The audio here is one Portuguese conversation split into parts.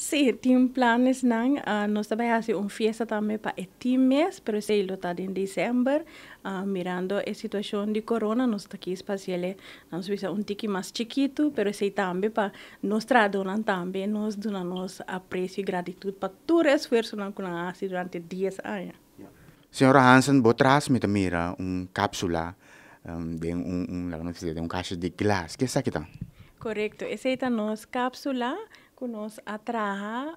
Sí, tiene planes, Nosotros Uh, nos una fiesta también para este mes, pero se lo está en diciembre. Ah, mirando la situación de corona, nos está aquí espacial, nos un tiki más chiquito, pero se también para nuestra donan también, nos donamos aprecio y gratitud para todo el esfuerzo que hemos hecho durante 10 años. Señora Hansen, vos te mira, una cápsula um, de, un, un, de un de glass. ¿Qué es eso? Correcto, esa es nuestra cápsula. nós atraha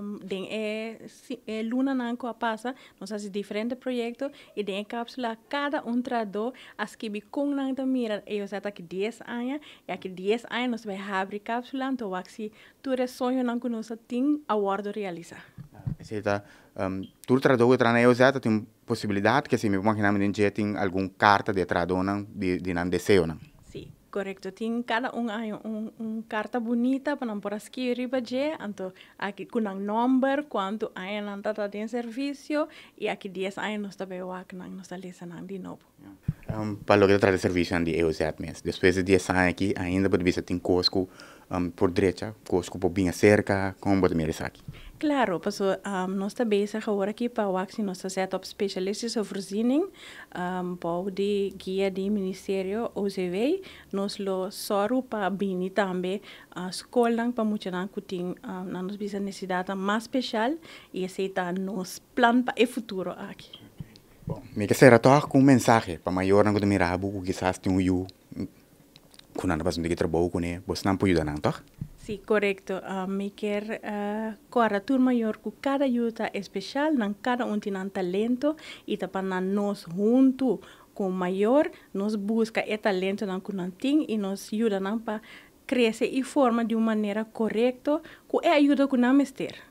um, den é, é luna na que passa nos as diferentes projetos e den cápsula cada um trador as que vi com na da mira e os ata que 10 anos e aqui 10 anos nós vai abrir cápsula então axi tu é sonho na que nós tem awardo realizar Seta, um, tu trador tra na os ata tem possibilidade que se me imaginar me tem algum carta de tradona de de não desejo não Correto, tem cada um um, um carta bonita para não por aqui riba de, então aqui com um número quanto aí não tá tá serviço e aqui 10 aí nós tá o ah, que não nós tá lesando de novo. Um, para logo trazer serviço andi eu já mesmo. Depois de dias aí aqui ainda pode visitar tem cosco um, por direita, com os bem cerca, com uh, o meu aqui. Claro, pastor, um, nós estamos agora aqui para o Axi, nós setup specialists of Rosinin, um, o guia do Ministério OCV, nós lo soro para bini também, a escola para muito na cutim, na nos bisa necessidade mais especial e aceita nos plan para o futuro aqui. Bom, me que será tocar com mensagem para maior não do mirabu que quizás tem um kunana pas ndiki trabalho kune bos nampo yuda nang toch? Sí, correcto. Uh, ah, miker uh, ah, koara tur mayor ku cada yuta especial nang cada un tinan talento ita panan nos junto com maior nos busca e talento nang kunanting e nos yuda nang pa cresce e forma de uma maneira correta que é ajuda com a mestre.